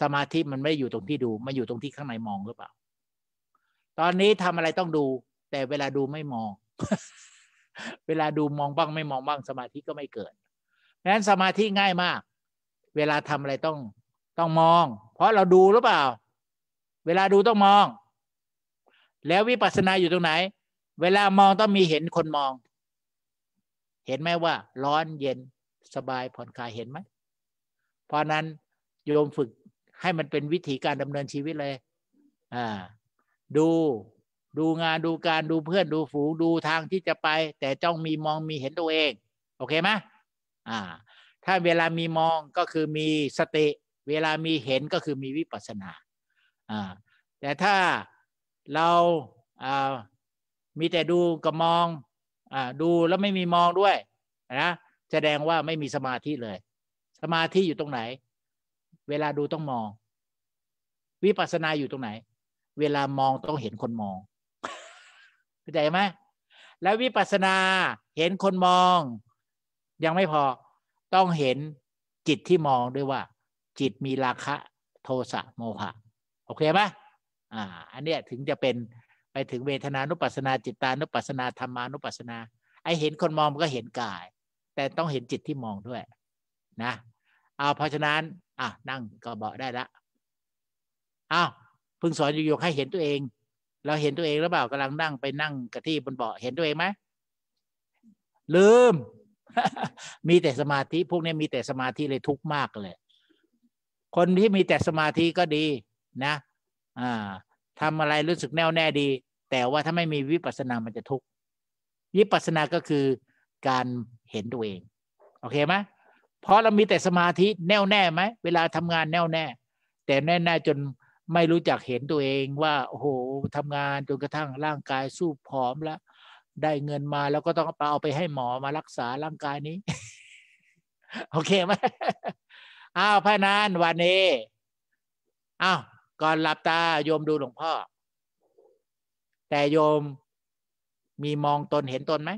สมาธิมันไม่อยู่ตรงที่ดูมันอยู่ตรงที่ข้างในมองหรือเปล่า ตอนนี้ทำอะไรต้องดู แต่เวลาดูไม่มอง เวลาดูมองบ้างไม่มองบ้างสมาธิก็ไม่เกิดดังนั้นสมาธิง่ายมาก เวลาทำอะไรต้องต้องมองเพราะเราดูหรือเปล่า เวลาดูต้องมอง แล้ววิปัสสนาอยู่ตรงไหน เวลามองต้องมีเห็นคนมอง เห็นไหมว่า ร้อนเย็นสบายผ่อนคลายเห็นไหมเพราะนั้นโยมฝึกให้มันเป็นวิธีการดำเนินชีวิตเลยอ่า ดู ดูงานดูการดูเพื่อนดูฝูงดูทางที่จะไป แต่จ้องมีมองมีเห็นตัวเองโอเคไหมอ่า ถ้าเวลามีมองก็คือมีสติเวลามีเห็นก็คือมีวิปัสสนา อ่า แต่ถ้าเรา อ่า มีแต่ดูกับมอง อ่า ดูแล้วไม่มีมองด้วยนะแสดงว่าไม่มีสมาธิเลย สมาธิอยู่ตรงไหน เวลาดูต้องมอง วิปัสสนาอยู่ตรงไหน เวลามองต้องเห็นคนมองเข้าใจไหมแล้ววิปัสสนาเห็นคนมอง ยังไม่พอต้องเห็นจิตที่มองด้วยว่า จิตมีราคะ โทสะโมหะโอเคไหมอ่า อันเนี้ยถึงจะเป็นไปถึงเวทนานุปัสนา จิตตานุปัสนาธรรมานุปัสนาไอเห็นคนมองมันก็เห็นกายแต่ต้องเห็นจิตที่มองด้วย นะเอาเพราะฉะนั้น อ่ะนั่งก็เบาได้ละอ้าวพึงสอนอยู่กให้เห็นตัวเอง เราเห็นตัวเองหรือเปล่ากำลังนั่งไปนั่งกระที่บนเบาะเห็นตัวเองไหมลืม มีแต่สมาธิพวกนี้มีแต่สมาธิเลยทุกมากเลยคนที่มีแต่สมาธิก็ดีนะอ่าทำอะไรรู้สึกแน่วแน่ดี แต่ว่าถ้าไม่มีวิปัสสนามันจะทุกข์วิปัสสนาก็คือการเห็นตัวเอง โอเคไหมเพราะเรามีแต่สมาธิ แน่วแน่ไหม เวลาทำงานแน่วแน่ แต่แน่แน่จนไม่รู้จักเห็นตัวเองว่า โอ้โหทำงานจนกระทั่งร่างกายสู้ผอมแล้ว ได้เงินมาแล้วก็ต้องเอาไปให้หมอมารักษาร่างกายนี้ โอเคไหมอ้าวพนานวันนี้ อ้าว ก่อนหลับตา โยมดูหลวงพ่อ แต่โยมมีมองตนเห็นตนไหม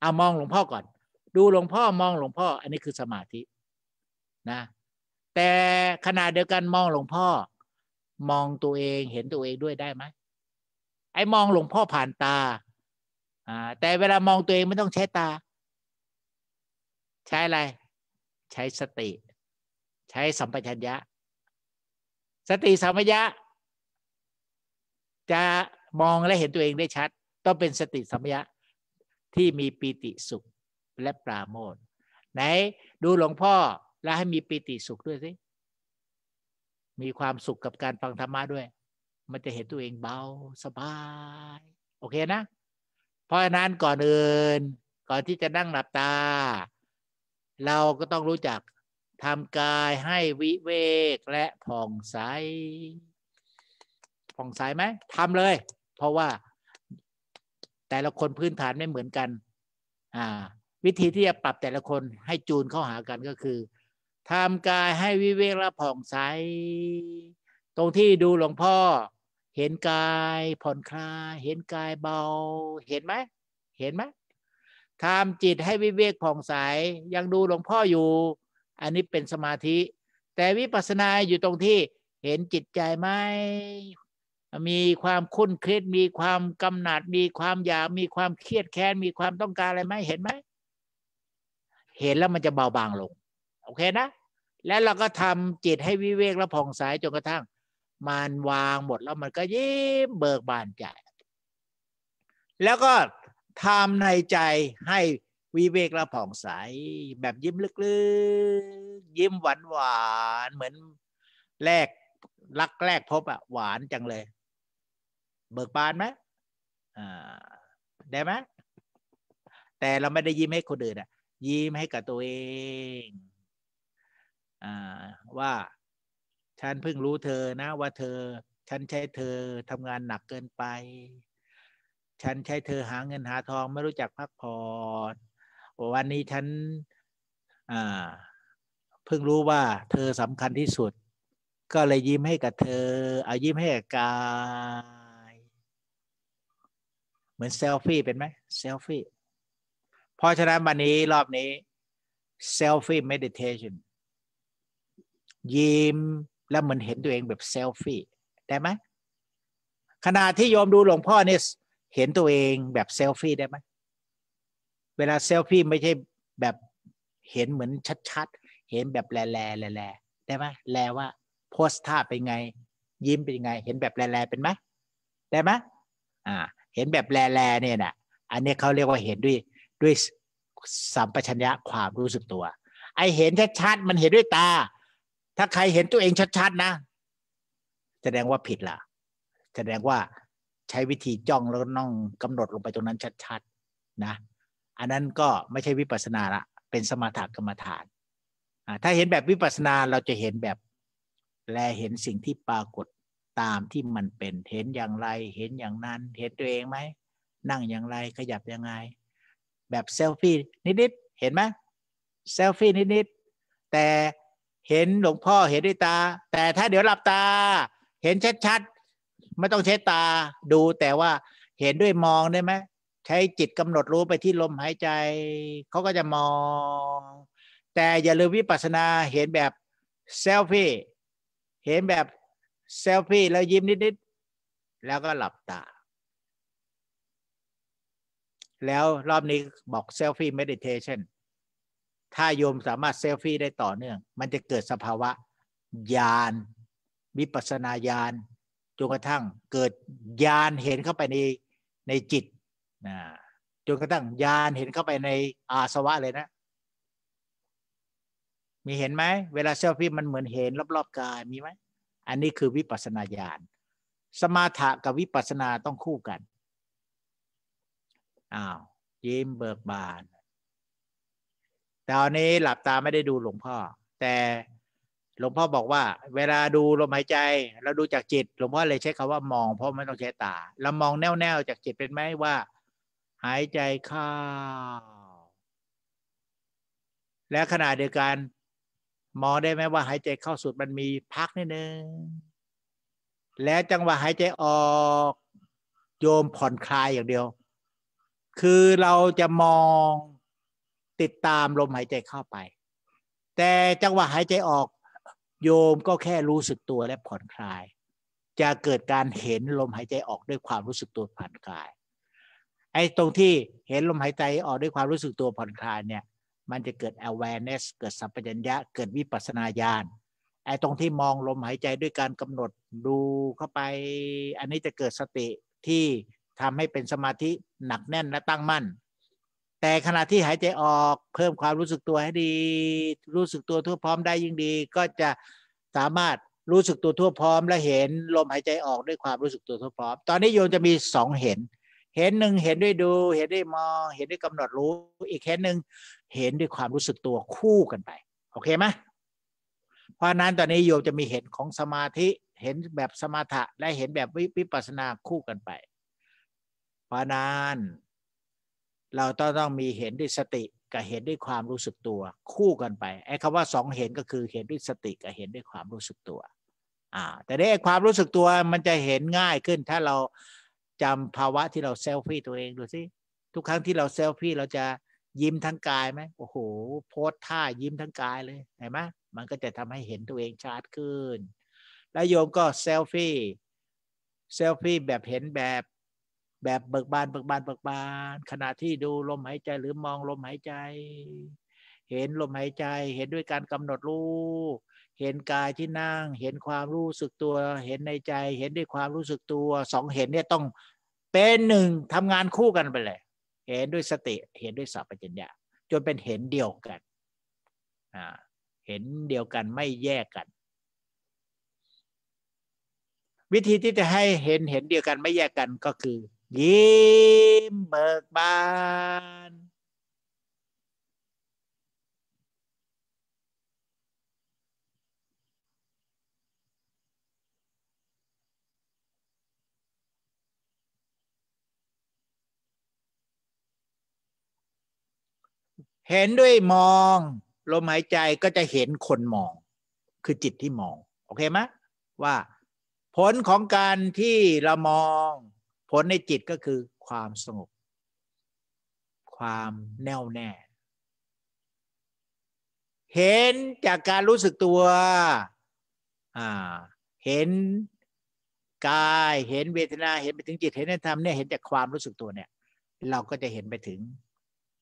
เอามองหลวงพ่อก่อนดูหลวงพ่อมองหลวงพ่อ อันนี้คือสมาธินะแต่ขณะเดียวกันมองหลวงพ่อมองตัวเองเห็นตัวเองด้วยได้ไหมไอ้มองหลวงพ่อผ่านตาอ่าแต่เวลามองตัวเองไม่ต้องใช้ตา ใช้อะไรใช้สติ ใช้สัมปชัญญะ สติสัมปชัญญะ จะมองและเห็นตัวเองได้ชัด ต้องเป็นสติสัมปชัญญะที่มีปีติสุขและปราโมทไหนดูหลวงพ่อแล้วให้มีปีติสุขด้วยสิมีความสุขกับการฟังธรรมะด้วย มันจะเห็นตัวเองเบาสบาย โอเคนะเพราะฉะนั้นก่อนอื่น ก่อนที่จะนั่งหลับตา เราก็ต้องรู้จักทำกายให้วิเวกและผ่องใสผ่องใสไหมทำเลยเพราะว่าแต่ละคนพื้นฐานไม่เหมือนกันอ่าวิธีที่จะปรับแต่ละคนให้จูนเข้าหากันก็คือทำกายให้วิเวกและผ่องใส ตรงที่ดูหลวงพ่อ เห็นกายผ่อนคลายเห็นกายเบา เห็นไหมเห็นไหมทำจิตให้วิเวกผ่องใสยังดูหลวงพ่ออยู่ อันนี้เป็นสมาธิ แต่วิปัสสนาอยู่ตรงที่เห็นจิตใจไหมมีความคุ้นเคยดมีความกำหนัด มีความอยากมีความเครียดแค้น มีความต้องการอะไรไหมเห็นไหม เห็นแล้วมันจะเบาบางลง โอเคนะ แล้วเราก็ทำจิตให้วิเวกและผ่องใสจนกระทั่งมันวางหมดแล้วมันก็ยิ้มเบิกบานใจ แล้วก็ทำในใจให้วิเวกและผ่องใสแบบยิ้มลึก ๆ ยิ้มหวานหวานเหมือนแรกรักแรกพบอะหวานจังเลยเบิกบานไหมได้ไหม แต่เราไม่ได้ยิ้มให้คนอื่นอะยิ้มให้กับตัวเองอว่าฉันเพิ่งรู้เธอนะว่าเธอ ฉันใช้เธอทำงานหนักเกินไป ฉันใช้เธอหาเงินหาทองไม่รู้จักพักผ่อน วันนี้ฉันเพิ่งรู้ว่าเธอสำคัญที่สุด ก็เลยยิ้มให้กับเธอ เอายิ้มให้กับกาเหมือนเซลฟี่เป็นไหมเซลฟี่เพราะฉะนั้นวันนี้รอบนี้เซลฟี่เมดิเทชันยิ้มแล้วเหมือน เห็นตัวเองแบบเซลฟี่ได้ไหมขณะที่โยมดูหลวงพ่อเนี่ยเห็นตัวเองแบบเซลฟี่ได้ไหมเวลาเซลฟี่ไม่ใช่แบบเห็นเหมือนชัดๆเห็นแบบแลแลแลแลได้ไหมแลว่าโพสท่าเป็นไง ยิ้มเป็นไง เห็นแบบแลแลเป็นไหมได้ไหมอ่าเห็นแบบแลแลเนี่ยนะอันนี้เขาเรียกว่าเห็นด้วยด้วยสัมปชัญญะความรู้สึกตัว ไอเห็นชัดๆมันเห็นด้วยตา ถ้าใครเห็นตัวเองชัดๆนะ แสดงว่าผิดละ่ะ แสดงว่าใช้วิธีจ้องแล้วน้องกำหนดลงไปตรงนั้นชัดๆนะ อันนั้นก็ไม่ใช่วิปัสนาละ เป็นสมถกรรมฐาน ถ้าเห็นแบบวิปัสนาเราจะเห็นแบบแลเห็นสิ่งที่ปรากฏตามที่มันเป็นเห็นอย่างไร เห็นอย่างนั้น เห็นตัวเองไหมนั่งอย่างไรขยับยังไง แบบเซลฟี่นิด ๆ เห็นไหมเซลฟี่นิด ๆ แต่เห็นหลวงพ่อเห็นด้วยตา แต่ถ้าเดี๋ยวหลับตา เห็น ชัด ๆ ไม่ต้องใช้ตาดูแต่ว่าเห็นด้วยมองได้ไหมใช้จิต กำหนดรู้ไปที่ลมหายใจ เขาก็จะมอง แต่อย่าลืมวิปัสสนาเห็นแบบเซลฟี่เห็นแบบเซลฟี่แล้วยิ้มนิดๆแล้วก็หลับตา แล้วรอบนี้บอกเซลฟี่เมดิเทชันถ้าโยมสามารถเซลฟี่ได้ต่อเนื่อง มันจะเกิดสภาวะญาณวิปัสนาญาณจนกระทั่งเกิดญาณเห็นเข้าไปในในจิตนะจนกระทั่งญาณเห็นเข้าไปในอาสวะเลยนะมีเห็นไหมเวลาเซลฟี่มันเหมือนเห็นรอบๆกายมีไหมอันนี้คือวิปัสนาญาณ สมาธะกับวิปัสนาต้องคู่กัน อ้าวยิ้มเบิกบาน ตอนนี้หลับตาไม่ได้ดูหลวงพ่อ แต่หลวงพ่อบอกว่า เวลาดูลมหายใจ เราดูจากจิต หลวงพ่อเลยใช้คาว่ามองเพราะไม่ต้องใช้ตา เรามองแน่วๆจากจิตเป็นไหมว่า หายใจเข้า และขณะเดียวกันมองได้ไหมว่าหายใจเข้าสุดมันมีพักนิดนึงแล้วจังหวะหายใจออกโยมผ่อนคลายอย่างเดียว คือเราจะมองติดตามลมหายใจเข้าไป แต่จังหวะหายใจออกโยมก็แค่รู้สึกตัวและผ่อนคลาย จะเกิดการเห็นลมหายใจออกด้วยความรู้สึกตัวผ่อนคลาย ไอ้ตรงที่เห็นลมหายใจออกด้วยความรู้สึกตัวผ่อนคลายเนี่ยมันจะเกิด awareness เกิดสัมปชัญญะเกิดวิปัสนาญาณไอ้ตรงที่มองลมหายใจด้วยการกำหนดดูเข้าไป อันนี้จะเกิดสติที่ทำให้เป็นสมาธิหนักแน่นและตั้งมั่นแต่ขณะที่หายใจออกเพิ่มความรู้สึกตัวให้ดีรู้สึกตัวทั่วพร้อมได้ยิ่งดีก็จะสามารถรู้สึกตัวทั่วพร้อม และเห็นลมหายใจออกด้วยความรู้สึกตัวทั่วพร้อม ตอนนี้โยมจะมีสองเห็น เห็นหนึ่งเห็นด้วยดู เห็นด้วยมองเห็นด้วยกำหนดรู้อีกเห็นหนึ่งเห็นด้วยความรู้สึกตัวคู่กันไปโอเคไหมเพราะนั้นตอนนี้โยมจะมีเห็นของสมาธิเห็นแบบสมาธะและเห็นแบบวิปัสสนาคู่กันไปเพราะนั้นเราต้องต้องมีเห็นด้วยสติกับเห็นด้วยความรู้สึกตัว คู่กันไปไอ้คำว่าสองเห็นก็คือเห็นด้วยสติกับเห็นด้วยความรู้สึกตัวอ่าแต่ได้ความรู้สึกตัวมันจะเห็นง่ายขึ้น ถ้าเราจำภาวะที่เราเซลฟี่ตัวเองดูสิทุกครั้งที่เราเซลฟี่เราจะยิ้ม ทั้งกายไหมโอ้โหโพสท่ายิ้มทั้งกายเลยเห็นไหมมันก็จะทำให้เห็นตัวเองชัดขึ้น แล้วโยมก็เซลฟี่เซลฟี่แบบเห็นแบบแบบเบิกบานเบิกบานเบิกบานขณะที่ดูลมหายใจหรือมองลมหายใจ เห็นลมหายใจ เห็นด้วยการกำหนดรู้เห็นกายที่นั่ง เห็นความรู้สึกตัวเห็นในใจเห็นด้วยความรู้สึกตัวสองเห็นเนี่ยต้องเป็นหนึ่งทำงานคู่กันไปเลยเห็นด้วยสติเห็นด้วยสัพพัญญาจนเป็นเห็นเดียวกัน เห็นเดียวกันไม่แยกกัน วิธีที่จะให้เห็นเห็นเดียวกันไม่แยกกันก็คือ ยิ้มเบิกบานเห็นด้วยมองลมหายใจก็จะเห็นคนมองคือจิตที่มองโอเคไหมว่าผลของการที่เรามองผลในจิตก็คือความสงบ ความแน่วแน่ เห็นจากการรู้สึกตัวเห็นกายเห็นเวทนาเห็นไปถึงจิตเห็นธรรมเนี่ยเห็นจากความรู้สึกตัวเนี่ยเราก็จะเห็นไปถึง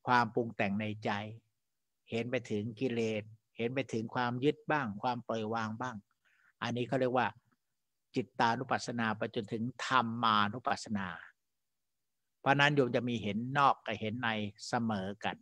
ความปรุงแต่งในใจ เห็นไปถึงกิเลสเห็นไปถึงความยึดบ้าง ความปล่อยวางบ้าง อันนี้เขาเรียกว่าจิตตานุปัสสนาไปจนถึงธรรมานุปัสสนา เพราะนั้นโยมจะมีเห็นนอกกับเห็นในเสมอกัน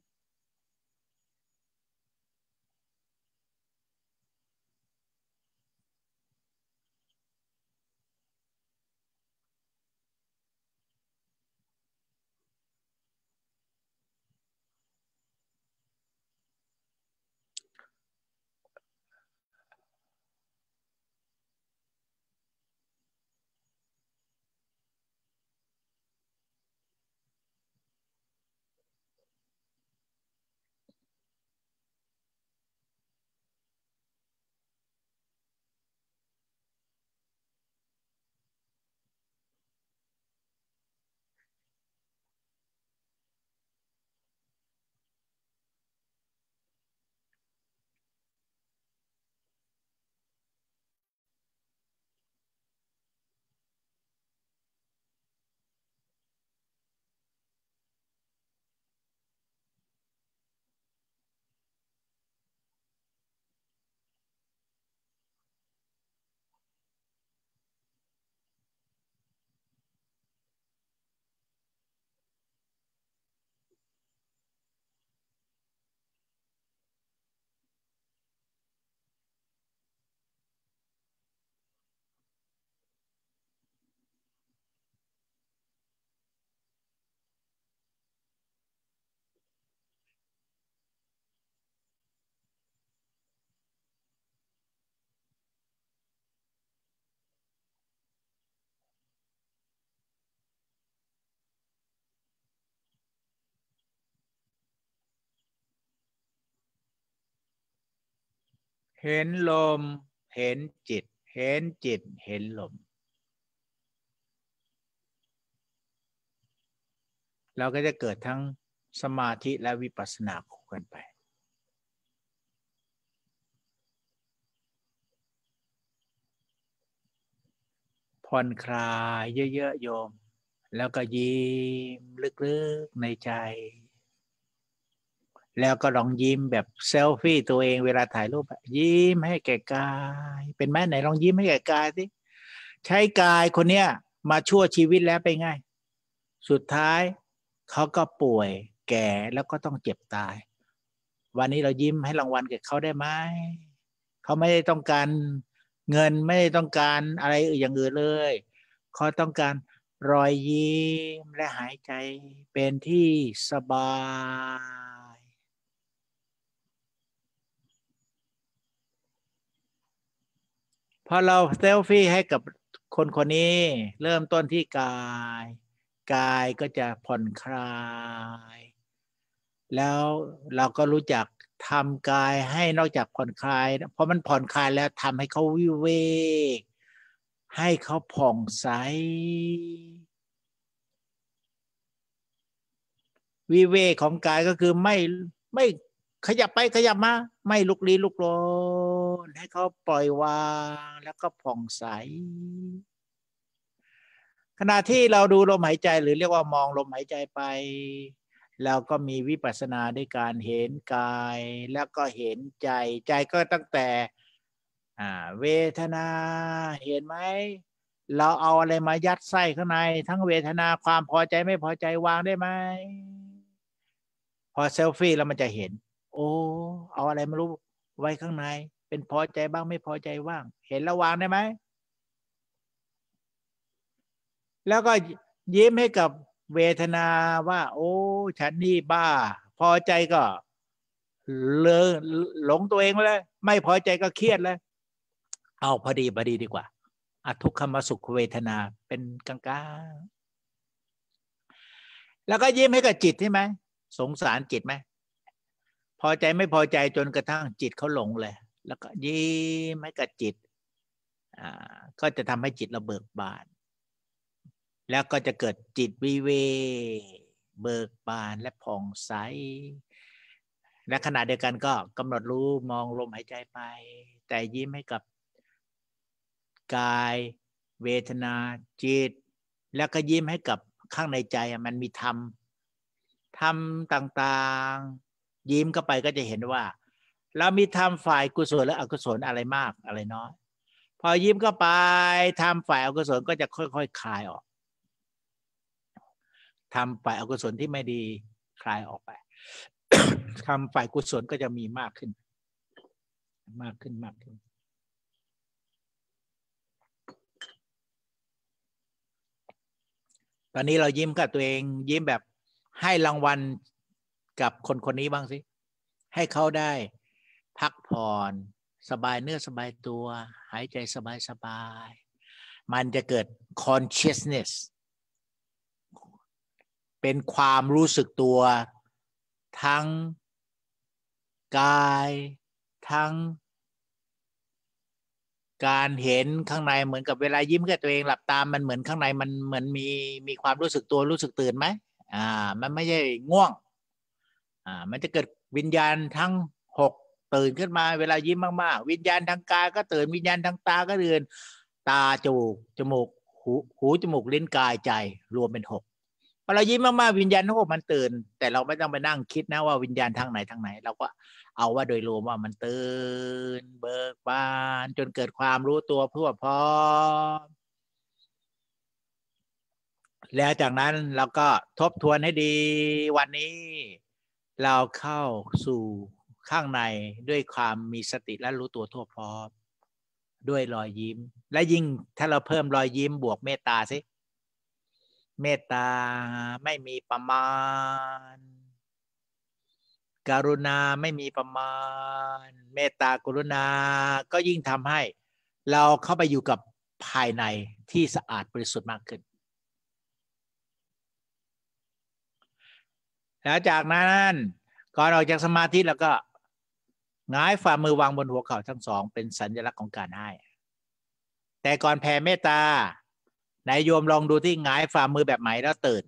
เห็นลม เห็นจิต เห็นจิตเห็นลม เราก็จะเกิดทั้งสมาธิและวิปัสสนาคู่กันไปผ่อนคลายเยอะๆโยมแล้วก็ยิ้มลึกๆในใจแล้วก็ลองยิ้มแบบเซลฟี่ตัวเองเวลาถ่ายรูป ยิ้มให้แก่กาย เป็นไหมไหนลองยิ้มให้แก่กายสิใช้กายคนเนี้ยมาชั่วชีวิตแล้วไปง่ายสุดท้าย เขาก็ป่วยแก่แล้วก็ต้องเจ็บตาย วันนี้เรายิ้มให้รางวัลแก่เขาได้ไหมเขาไม่ได้ต้องการเงินไม่ได้ต้องการอะไรอย่างอื่นเลยเขาต้องการรอยยิ้มและหายใจเป็นที่สบายพอเราเซลฟี่ให้กับคนคนนี้เริ่มต้นที่กาย กายก็จะผ่อนคลายแล้ว เราก็รู้จักทำกายให้นอกจากผ่อนคลายเพราะมันผ่อนคลายแล้วทำให้เขาวิเวกให้เขาผ่องใสวิเวกของกายก็คือไม่ ไม่ขยับไปขยับมา ไม่ลุกลี้ลุกลนนให้เขาปล่อยวางแล้วก็ผ่องใส ขณะที่เราดูลมหายใจ หรือเรียกว่ามองลมหายใจไปเราก็มีวิปัสสนาด้วยการเห็นกาย แล้วก็เห็นใจใจก็ตั้งแต่เวทนาเห็นไหมเราเอาอะไรมายัดไส้ข้างใน ทั้งเวทนาความพอใจไม่พอใจวางได้ไหมพอเซลฟี่แล้วมันจะเห็น โอ้เอาอะไรไม่รู้ไว้ข้างในเป็นพอใจบ้างไม่พอใจบ้าง เห็นระวางได้ไหมแล้วก็ยิ้มให้กับเวทนาว่า โอ้ฉันนี่บ้า พอใจก็เลอหลงตัวเองเลยไม่พอใจก็เครียดเลย เอาพอดีพอดีดีกว่า อทุกขมสุขเวทนาเป็นกลางกาแล้วก็ยิ้มให้กับจิตใช่ไหมสงสารจิตไหมพอใจไม่พอใจจนกระทั่งจิตเขาหลงเลยแล้วก็ยิ้มให้กับจิต ก็จะทำให้จิตเราเบิกบาน แล้วก็จะเกิดจิตวิเว เบิกบานและผ่องใส และขณะเดียวกันก็กำหนดรู้ มองลมหายใจไป แต่ยิ้มให้กับ กาย เวทนาจิต แล้วก็ยิ้มให้กับข้างในใจมันมีธรรมธรรมต่างๆ ยิ้มเข้าไปก็จะเห็นว่าเรามีทำฝ่ายกุศลและอกุศลอะไรมากอะไรน้อย พอยิ้มเข้าไปทำฝ่ายอกุศลก็จะค่อยๆคคลายออกทำฝ่ายอกุศลที่ไม่ดีคลายออกไปทำฝ่ายกุศลก็จะมีมากขึ้น มากขึ้นมากขึ้นตอนนี้เรายิ้มกับตัวเองยิ้มแบบให้รางวัลกับคนคนนี้บ้างสิให้เขาได้พักผ่อนสบายเนื้อสบายตัว หายใจสบายสบาย มันจะเกิด consciousness เป็นความรู้สึกตัวทั้ง กายทั้ง การเห็นข้างในเหมือนกับเวลายิ้มกับตัวเองหลับตามันเหมือนข้างในมันเหมือนมีมีความรู้สึกตัวรู้สึกตื่นไหมอ่า มันไม่ใช่ง่วง อ่า มันจะเกิดวิญญาณทั้งตื่นขึ้นมาเวลายิ้มมาก ๆ วิญญาณทางกายก็ตื่นวิญญาณทางตา ก็เดือนตาจมูกจมูกหูหูจมูกลิ้นกายใจ รวมเป็นหกพอเรายิ้มมากๆวิญญาณทั้งหกมันตื่น แต่เราไม่ต้องไปนั่งคิดนะว่าวิญญาณทางไหนทางไหนเราก็เอาว่าโดยรวมว่ามันตื่น เบิกบาน จนเกิดความรู้ตัวเพื่อพร้อมแล้วจากนั้นเราก็ทบทวนให้ดีวันนี้ เราเข้าสู่ข้างในด้วยความมีสติและรู้ตัวทั่วพร้อมด้วยรอยยิ้ม และยิ่งถ้าเราเพิ่มรอยยิ้มบวกเมตตาสิเมตตาไม่มีประมาณกรุณาไม่มีประมาณเมตตากรุณา ก็ยิ่งทำให้เราเข้าไปอยู่กับภายในที่สะอาดบริสุทธิ์มากขึ้นแล้วจากนั้น ก่อนออกจากสมาธิแล้วก็งายฝ่ามือวางบนหัวเข่าทั้งสองเป็นสัญลักษณ์ของการให้ แต่ก่อนแผ่เมตตานายโยมลองดูที่งายฝ่ามือแบบไหนแล้วตื่น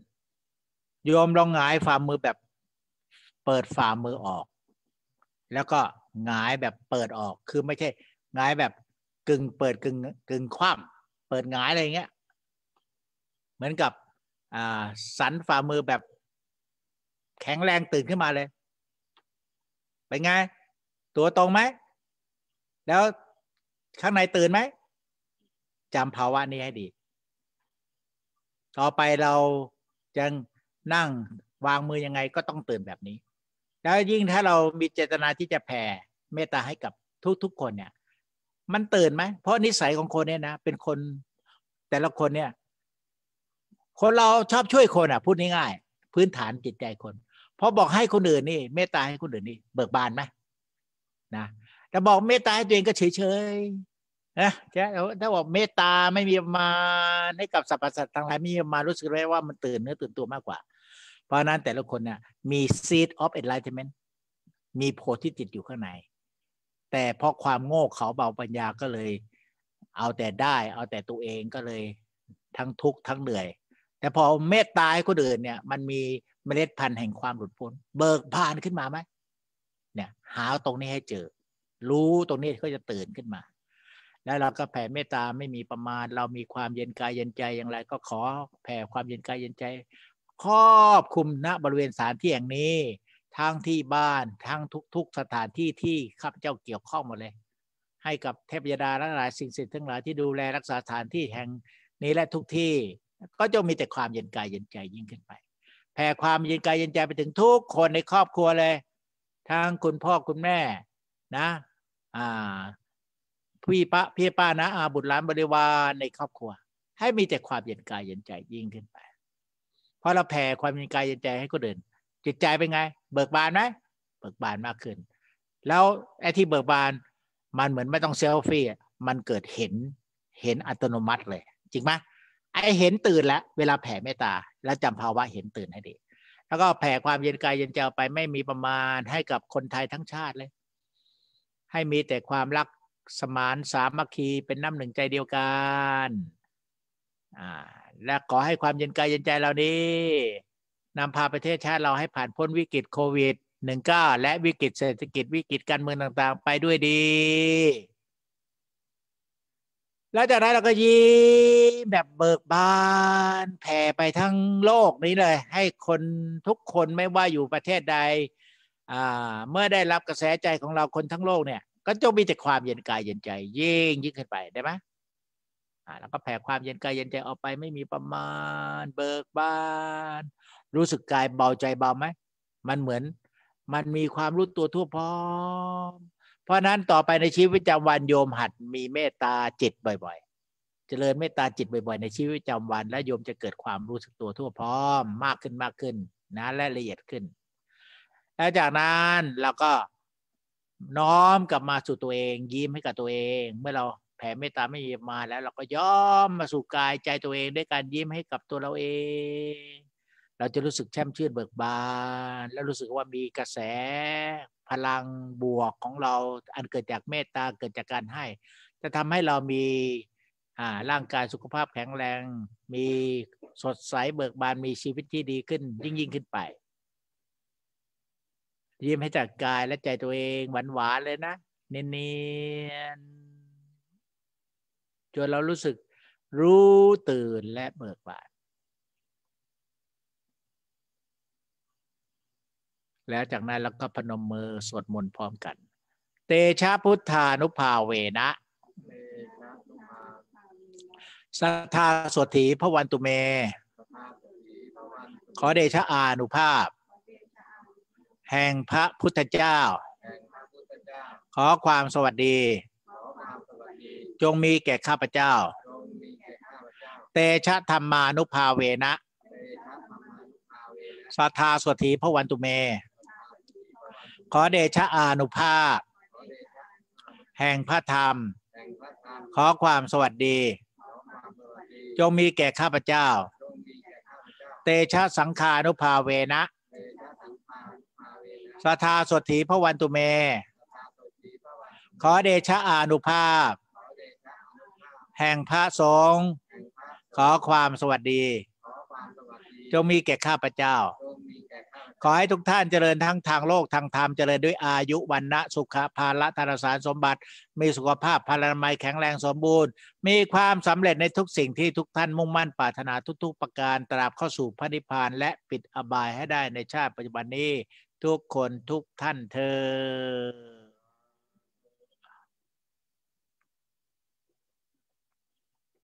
โยมลองงายฝ่ามือแบบเปิดฝ่ามือออก แล้วก็งายแบบเปิดออกคือไม่ใช่งายแบบกึ่งเปิดกึ่งกึ่งคว่ำเปิดงายอะไรเงี้ย เหมือนกับสันฝ่ามือแบบแข็งแรงตื่นขึ้นมาเลยเป็นไงตัวตรงไหม แล้วข้างในตื่นไหมจำภาวะนี้ให้ดี ต่อไปเราจะนั่งวางมือยังไงก็ต้องตื่นแบบนี้ แล้วยิ่งถ้าเรามีเจตนาที่จะแผ่เมตตาให้กับทุกๆคนเนี่ย มันตื่นไหม เพราะนิสัยของคนเนี่ยนะ เป็นคนแต่ละคนเนี่ย คนเราชอบช่วยคนอ่ะพูดง่าย ๆ พื้นฐานจิตใจคนพอบอกให้คนอื่นนี่เมตตาให้คนอื่นนี่เบิกบานไหมนะแต่บอกเมตตาให้ตัวเองก็เฉยเฉยนะแค่ถ้าบอกเมตตาไม่มีมาให้กับสรรพสัตว์ทั้งหลายมีมารู้สึกได้ว่ามันตื่นเนื้อตื่นตัวมากกว่า เพราะนั้นแต่ละคนเนี่ยมี seed of enlightenment มีโพธิจิตอยู่ข้างใน แต่เพราะความโง่เขาเบาปัญญาก็เลยเอาแต่ได้ เอาแต่ตัวเองก็เลยทั้งทุกข์ทั้งเหนื่อย แต่พอเมตตาให้คนอื่นเนี่ย มันมีเมล็ดพันธุ์แห่งความหลุดพ้นเบิกบานขึ้นมาไหมเนี่ยหาตรงนี้ให้เจอ รู้ตรงนี้ก็จะตื่นขึ้นมา แล้วเราก็แผ่เมตตาไม่มีประมาณเรามีความเย็นกายเย็นใจอย่างไร ก็ขอแผ่ความเย็นกายเย็นใจ ครอบคุมณ บริเวณสถานที่แห่งนี้ ทั้งที่บ้าน ทั้งทุกๆสถานที่ที่ข้าพเจ้าเกี่ยวข้องหมดเลย ให้กับเทพยดาและหลายสิ่งสิิ์ทั้งหลายที่ดูแลรักษาสถานที่แห่งนี้และทุกที่ก็จะมีแต่ความเย็นกายเย็นใจยิ่งขึ้นไปแผ่ความเย็นกายเย็นใจไปถึงทุกคนในครอบครัวเลยทั้งคุณพ่อคุณแม่นะอ่าพี่ป้าพี่ป้านะอาบุตรหลานบริวารในครอบครัว ให้มีแต่ความเย็นกายเย็นใจยิ่งขึ้นไปพอเราแผ่ความเย็นกายเย็นใจให้คนอื่น จิตใจเป็นไง เบิกบานไหมเบิกบานมากขึ้น แล้วไอ้ที่เบิกบานมันเหมือนไม่ต้องเซลฟี่มันเกิดเห็นเห็นอัตโนมัติเลย จริงไหมไอ้เห็นตื่นแล้วเวลาแผ่เมตตา แล้วจำภาวะเห็นตื่นให้ดีแล้วก็แผ่ความเย็นกายเย็นใจไปไม่มีประมาณให้กับคนไทยทั้งชาติเลย ให้มีแต่ความรักสมานสามัคคีเป็นน้ำหนึ่งใจเดียวกันอ่าและขอให้ความเย็นกายเย็นใจเหล่านี้นำพาประเทศชาติเราให้ผ่านพ้นวิกฤตโควิดหนึ่งก้าและวิกฤตเศรษฐกิจวิกฤตการเมืองต่างๆ ไปด้วยดีแล้วจากนั้น เราก็ยิ้มแบบเบิกบานแผ่ไปทั้งโลกนี้เลย ให้คนทุกคนไม่ว่าอยู่ประเทศใดเมื่อได้รับกระแสใจของเราคนทั้งโลกเนี่ยก็จะมีแต่ความเย็นกายเย็นใจยิ่งยิ่งขึ้นไปได้ไหมแล้วก็แผ่ความเย็นกายเย็นใจออกไปไม่มีประมาณเบิกบาน รู้สึกกายเบาใจเบาไหมมันเหมือนมันมีความรู้ตัวทั่วพร้อมเพราะนั้น ต่อไปในชีวิตประจำวันโยมหัดมีเมตตาจิตบ่อยๆ เจริญเมตตาจิตบ่อยๆ ในชีวิตประจำวันและโยมจะเกิดความรู้สึกตัวทั่วพร้อมมากขึ้นมากขึ้น นะและละเอียดขึ้นแล้วจากนั้นเราก็น้อมกลับมาสู่ตัวเอง ยิ้มให้กับตัวเอง เมื่อเราแผ่เมตตาไม่มาแล้วเราก็ย้อมมาสู่กายใจตัวเองด้วยการยิ้มให้กับตัวเราเองเราจะรู้สึกแช่มชื่นเบิกบาน แล้วรู้สึกว่ามีกระแสพลังบวกของเราอันเกิดจากเมตตาเกิดจากการให้ จะทำให้เรามีร่างกายสุขภาพแข็งแรง มีสดใสเบิกบาน มีชีวิตที่ดีขึ้น ยิ่ง ยิ่งขึ้นไป ยิ้มให้จากกายและใจตัวเองหวานหวานเลยนะเนียนๆจนเรารู้สึกรู้ตื่นและเบิกบานแล้วจากนั้นเราก็พนมมือสวดมนต์พร้อมกัน เตชะพุทธานุภาเวนะสัทธาสวดถีพระวันตุเม ขอเดชะอานุภาพ แห่งพระพุทธเจ้า ขอความสวัสดี จงมีแก่ข้าพเจ้า เตชะธรรมานุภาเวนะ สัทธาสวดถีพระวันตุเมขอเดชะอานุภาพ แห่งพระธรรม ขอความสวัสดีจงมีแก่ข้าพเจ้า เตชะสังคานุภาเวนะสทาสถีพระวันตุเม ขอเดชะอานุภาพ แห่งพระสงฆ์ขอความสวัสดีจงมีแก่ข้าพเจ้าขอให้ทุกท่านเจริญทั้งทางโลกทางธรรมเจริญด้วยอายุวันนะสุขภาระธนสารสมบัติ มีสุขภาพพลานามัยแข็งแรงสมบูรณ์ มีความสำเร็จในทุกสิ่งที่ทุกท่านมุ่งมั่น ปรารถนาทุก ๆ ประการตราบเข้าสู่พระนิพพานและปิดอบายให้ได้ในชาติปัจจุบันนี้ ทุกคนทุกท่านเธอ